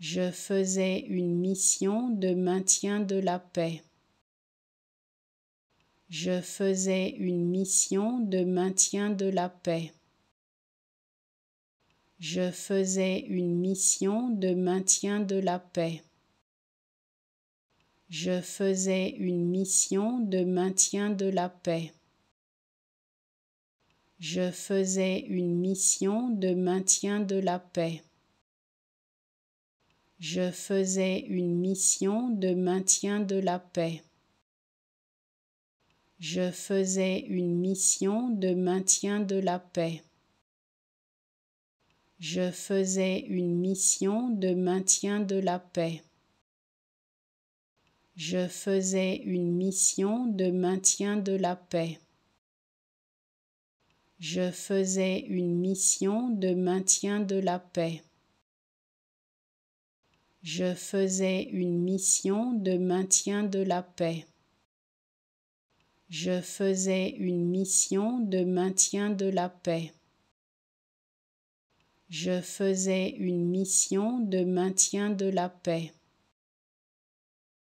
Je faisais une mission de maintien de la paix. Je faisais une mission de maintien de la paix. Je faisais une mission de maintien de la paix. Je faisais une mission de maintien de la paix. Je faisais une mission de maintien de la paix. Je faisais une mission de maintien de la paix. Je faisais une mission de maintien de la paix. Je faisais une mission de maintien de la paix. Je faisais une mission de maintien de la paix. Je faisais une mission de maintien de la paix je faisais une mission de maintien de la paix. Je faisais une mission de maintien de la paix. Je faisais une mission de maintien de la paix.